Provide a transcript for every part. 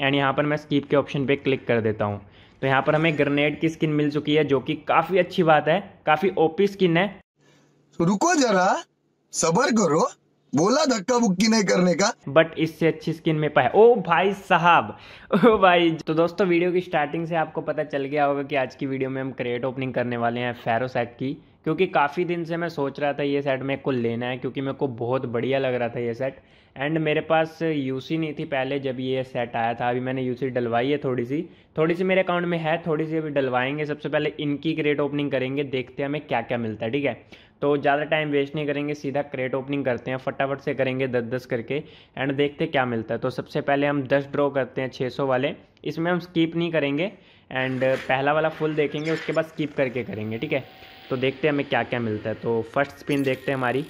and यहाँ पर मैं स्कीप के ऑप्शन पे क्लिक कर देता हूँ तो यहाँ पर हमें ग्रेनेड की स्किन मिल चुकी है जो कि काफ़ी अच्छी बात है काफ़ी ओपी स्किन है तो रुको जरा सबर करो बोला धक्का बुक्की नहीं करने का बट इससे अच्छी स्किन में पाए ओ भाई साहब ओ भाई तो दोस्तों वीडियो की स्टार्टिंग से आपको पता चल गया होगा कि आज की वीडियो में हम क्रेट ओपनिंग करने वाले हैं फेरोसैक की क्योंकि काफ़ी दिन से मैं सोच रहा था ये सेट मेरे को लेना है क्योंकि मेरे को बहुत बढ़िया लग रहा था ये सेट एंड मेरे पास यूसी नहीं थी पहले जब ये सेट आया था अभी मैंने यूसी डलवाई है थोड़ी सी थोड़ी सी मेरे अकाउंट में है थोड़ी सी अभी डलवाएंगे सबसे पहले इनकी क्रेट ओपनिंग करेंगे देखते हैं हमें क्या क्या मिलता है ठीक है तो ज़्यादा टाइम वेस्ट नहीं करेंगे सीधा क्रेट ओपनिंग करते हैं फटाफट से करेंगे दस दस करके एंड देखते क्या मिलता है तो सबसे पहले हम दस ड्रॉ करते हैं छः सौ वाले इसमें हम स्कीप नहीं करेंगे एंड पहला वाला फुल देखेंगे उसके बाद स्कीप करके करेंगे ठीक है तो देखते हैं हमें क्या क्या मिलता है तो फर्स्ट स्पिन देखते हैं हमारी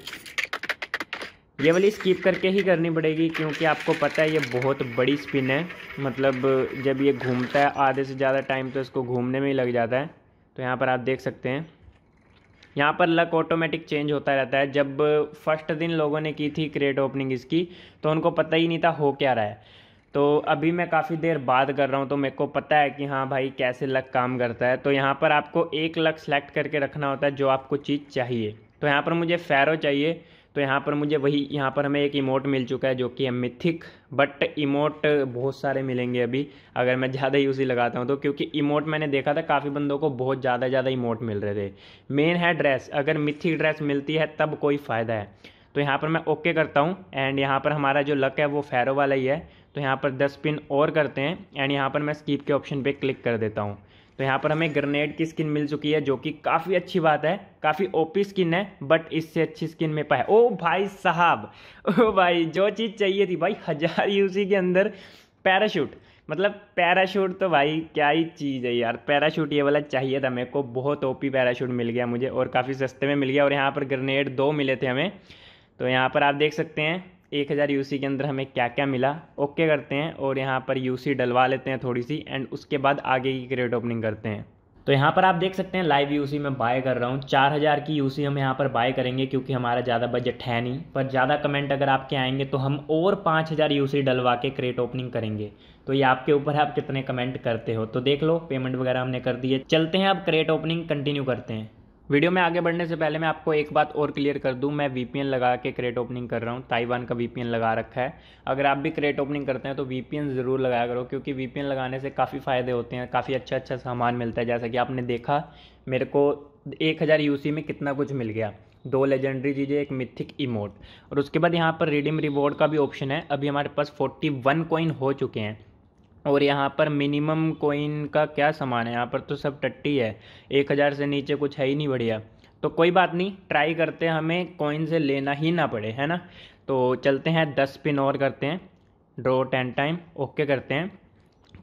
ये वाली स्कीप करके ही करनी पड़ेगी क्योंकि आपको पता है ये बहुत बड़ी स्पिन है मतलब जब ये घूमता है आधे से ज़्यादा टाइम तो इसको घूमने में ही लग जाता है तो यहाँ पर आप देख सकते हैं यहाँ पर लक ऑटोमेटिक चेंज होता रहता है जब फर्स्ट दिन लोगों ने की थी क्रेट ओपनिंग इसकी तो उनको पता ही नहीं था हो क्या रहा है तो अभी मैं काफ़ी देर बाद कर रहा हूँ तो मेरे को पता है कि हाँ भाई कैसे लक काम करता है तो यहाँ पर आपको एक लक सेलेक्ट करके रखना होता है जो आपको चीज़ चाहिए तो यहाँ पर मुझे फ़ैरो चाहिए तो यहाँ पर मुझे वही यहाँ पर हमें एक इमोट मिल चुका है जो कि है मिथिक बट इमोट बहुत सारे मिलेंगे अभी अगर मैं ज़्यादा यूज़ ही लगाता हूँ तो क्योंकि इमोट मैंने देखा था काफ़ी बंदों को बहुत ज़्यादा ज़्यादा इमोट मिल रहे थे मेन है ड्रेस अगर मिथिक ड्रेस मिलती है तब कोई फ़ायदा है तो यहाँ पर मैं ओके करता हूँ एंड यहाँ पर हमारा जो लक है वो फ़ैरो वाला ही है तो यहाँ पर दस पिन और करते हैं एंड यहाँ पर मैं स्कीप के ऑप्शन पे क्लिक कर देता हूँ तो यहाँ पर हमें ग्रेनेड की स्किन मिल चुकी है जो कि काफ़ी अच्छी बात है काफ़ी ओपी स्किन है बट इससे अच्छी स्किन में पाए ओ भाई साहब ओ भाई जो चीज़ चाहिए थी भाई हज़ार यूसी के अंदर पैराशूट मतलब पैराशूट तो भाई क्या ही चीज़ है यार पैराशूट ये वाला चाहिए था मेरे को बहुत ओपी पैराशूट मिल गया मुझे और काफ़ी सस्ते में मिल गया और यहाँ पर ग्रेनेड दो मिले थे हमें तो यहाँ पर आप देख सकते हैं एक हज़ार यू के अंदर हमें क्या क्या मिला ओके करते हैं और यहाँ पर यू डलवा लेते हैं थोड़ी सी एंड उसके बाद आगे की क्रेट ओपनिंग करते हैं तो यहाँ पर आप देख सकते हैं लाइव यू मैं बाय कर रहा हूँ चार हज़ार की यू हम यहाँ पर बाय करेंगे क्योंकि हमारा ज़्यादा बजट है नहीं पर ज़्यादा कमेंट अगर आपके आएंगे तो हम और पाँच हज़ार यू डलवा के क्रेट ओपनिंग करेंगे तो ये आपके ऊपर आप कितने कमेंट करते हो तो देख लो पेमेंट वगैरह हमने कर दिए चलते हैं आप क्रेट ओपनिंग कंटिन्यू करते हैं वीडियो में आगे बढ़ने से पहले मैं आपको एक बात और क्लियर कर दूं मैं वीपीएन लगा के क्रेट ओपनिंग कर रहा हूं ताइवान का वीपीएन लगा रखा है अगर आप भी क्रेट ओपनिंग करते हैं तो वीपीएन ज़रूर लगाया करो क्योंकि वीपीएन लगाने से काफ़ी फ़ायदे होते हैं काफ़ी अच्छा अच्छा सामान मिलता है जैसा कि आपने देखा मेरे को एक हज़ार यू में कितना कुछ मिल गया दो लेजेंडरी चीज़ें एक मिथिक इमोट और उसके बाद यहाँ पर रिडीम रिवॉर्ड का भी ऑप्शन है अभी हमारे पास फोर्टी वन हो चुके हैं और यहाँ पर मिनिमम कोइन का क्या सामान है यहाँ पर तो सब टट्टी है एक हज़ार से नीचे कुछ है ही नहीं बढ़िया तो कोई बात नहीं ट्राई करते हैं हमें कॉइन से लेना ही ना पड़े है ना तो चलते हैं दस स्पिन और करते हैं ड्रॉ टेन टाइम ओके करते हैं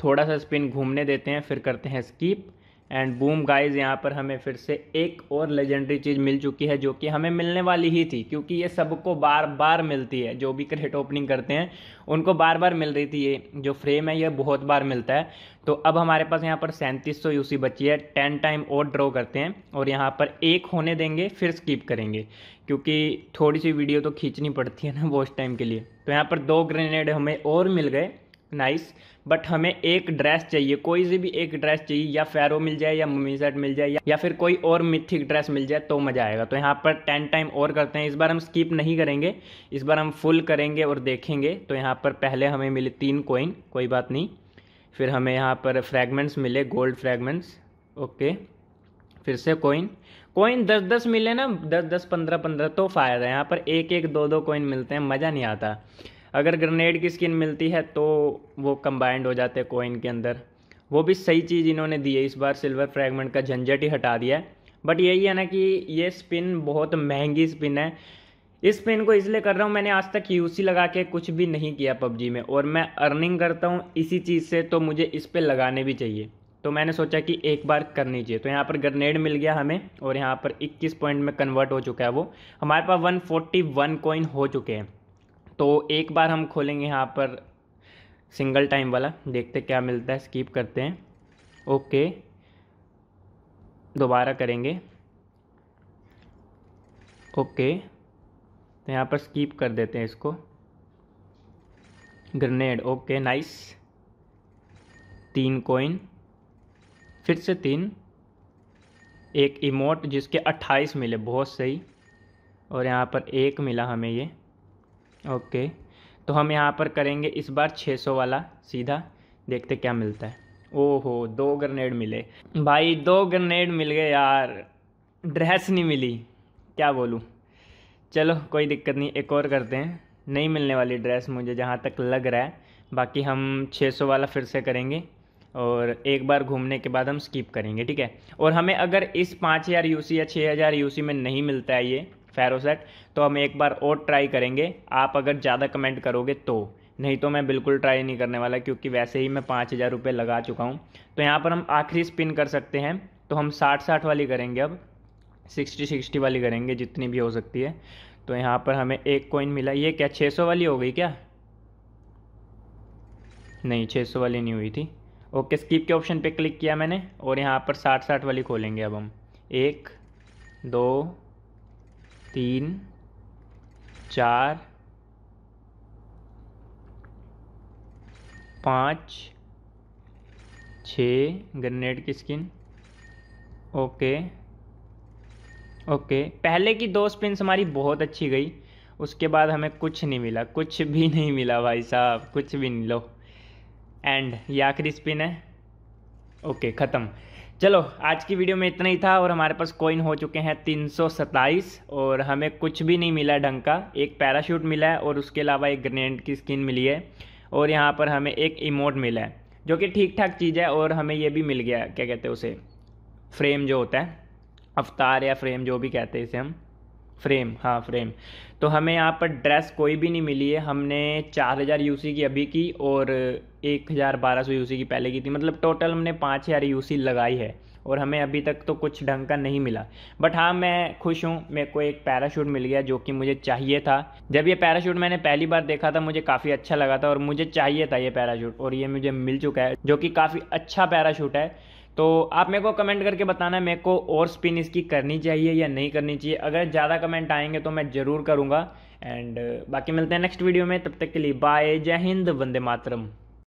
थोड़ा सा स्पिन घूमने देते हैं फिर करते हैं स्कीप एंड बूम गाइस यहाँ पर हमें फिर से एक और लेजेंडरी चीज़ मिल चुकी है जो कि हमें मिलने वाली ही थी क्योंकि ये सबको बार बार मिलती है जो भी क्रेट ओपनिंग करते हैं उनको बार बार मिल रही थी ये जो फ्रेम है ये बहुत बार मिलता है तो अब हमारे पास यहाँ पर सैंतीस सौ यूसी बची है टेन टाइम और ड्रॉ करते हैं और यहाँ पर एक होने देंगे फिर स्कीप करेंगे क्योंकि थोड़ी सी वीडियो तो खींचनी पड़ती है ना वो टाइम के लिए तो यहाँ पर दो ग्रेनेड हमें और मिल गए नाइस बट हमें एक ड्रेस चाहिए कोई से भी एक ड्रेस चाहिए या फेरो मिल जाए या मम्मी सेट मिल जाए या फिर कोई और मिथिक ड्रेस मिल जाए तो मज़ा आएगा तो यहाँ पर टेन टाइम और करते हैं इस बार हम स्कीप नहीं करेंगे इस बार हम फुल करेंगे और देखेंगे तो यहाँ पर पहले हमें मिले तीन कोइन कोई बात नहीं फिर हमें यहाँ पर फ्रेगमेंट्स मिले गोल्ड फ्रेगमेंट्स ओके फिर से कोइन कोइन दस दस मिले ना दस दस पंद्रह पंद्रह तो फ़ायदा है यहाँ पर एक एक दो दो कोइन मिलते हैं मज़ा नहीं आता अगर ग्रेनेड की स्किन मिलती है तो वो कंबाइंड हो जाते हैं कोइन के अंदर वो भी सही चीज़ इन्होंने दी है इस बार सिल्वर फ्रैगमेंट का झंझट ही हटा दिया है बट यही है ना कि ये स्पिन बहुत महंगी स्पिन है इस पिन को इसलिए कर रहा हूँ मैंने आज तक यू लगा के कुछ भी नहीं किया पबजी में और मैं अर्निंग करता हूँ इसी चीज़ से तो मुझे इस पर लगाने भी चाहिए तो मैंने सोचा कि एक बार करनी चाहिए तो यहाँ पर ग्रनेड मिल गया हमें और यहाँ पर 21 पॉइंट में कन्वर्ट हो चुका है वो हमारे पास 141 कॉइन हो चुके हैं तो एक बार हम खोलेंगे यहाँ पर सिंगल टाइम वाला देखते क्या मिलता है स्कीप करते हैं ओके दोबारा करेंगे ओके तो यहाँ पर स्कीप कर देते हैं इसको ग्रनेड ओके नाइस तीन कोइन फिर से तीन एक इमोट जिसके अट्ठाईस मिले बहुत सही और यहाँ पर एक मिला हमें ये ओके तो हम यहाँ पर करेंगे इस बार 600 वाला सीधा देखते क्या मिलता है ओहो दो ग्रनेड मिले भाई दो ग्रनेड मिल गए यार ड्रेस नहीं मिली क्या बोलूँ चलो कोई दिक्कत नहीं एक और करते हैं नहीं मिलने वाली ड्रेस मुझे जहाँ तक लग रहा है बाकी हम 600 वाला फिर से करेंगे और एक बार घूमने के बाद हम स्किप करेंगे ठीक है और हमें अगर इस पाँच हज़ार यू या छः हज़ार यू में नहीं मिलता है ये फेरोसेट तो हम एक बार और ट्राई करेंगे आप अगर ज़्यादा कमेंट करोगे तो नहीं तो मैं बिल्कुल ट्राई नहीं करने वाला क्योंकि वैसे ही मैं पाँच हज़ार रुपये लगा चुका हूँ तो यहाँ पर हम आखिरी स्पिन कर सकते हैं तो हम साठ साठ वाली करेंगे अब सिक्सटी सिक्सटी वाली करेंगे जितनी भी हो सकती है तो यहाँ पर हमें एक कॉइन मिला ये क्या छः सौ वाली हो गई क्या नहीं छः सौ वाली नहीं हुई थी ओके स्किप के ऑप्शन पर क्लिक किया मैंने और यहाँ पर साठ साठ वाली खोलेंगे अब हम एक दो तीन चार पाँच छ ग्रेनेड की स्किन ओके ओके पहले की दो स्पिन्स हमारी बहुत अच्छी गई उसके बाद हमें कुछ नहीं मिला कुछ भी नहीं मिला भाई साहब कुछ भी नहीं लो एंड ये आखिरी स्पिन है ओके ख़त्म चलो आज की वीडियो में इतना ही था और हमारे पास कॉइन हो चुके हैं तीन और हमें कुछ भी नहीं मिला ढंग का एक पैराशूट मिला है और उसके अलावा एक ग्रेनेड की स्किन मिली है और यहाँ पर हमें एक इमोट मिला है जो कि ठीक ठाक चीज़ है और हमें ये भी मिल गया क्या कहते हैं उसे फ्रेम जो होता है अवतार या फ्रेम जो भी कहते हैं इसे हम फ्रेम हाँ फ्रेम तो हमें यहाँ पर ड्रेस कोई भी नहीं मिली है हमने चार हज़ार यू की अभी की और एक हज़ार बारह सौ यू की पहले की थी मतलब टोटल हमने पाँच हज़ार यू लगाई है और हमें अभी तक तो कुछ ढंग का नहीं मिला बट हाँ मैं खुश हूँ मेरे को एक पैराशूट मिल गया जो कि मुझे चाहिए था जब ये पैराशूट मैंने पहली बार देखा था मुझे काफ़ी अच्छा लगा था और मुझे चाहिए था ये पैराशूट और ये मुझे मिल चुका है जो कि काफ़ी अच्छा पैराशूट है तो आप मेरे को कमेंट करके बताना मेरे को और स्पिन इसकी करनी चाहिए या नहीं करनी चाहिए अगर ज़्यादा कमेंट आएंगे तो मैं ज़रूर करूँगा एंड बाकी मिलते हैं नेक्स्ट वीडियो में तब तक के लिए बाय जय हिंद वंदे मातरम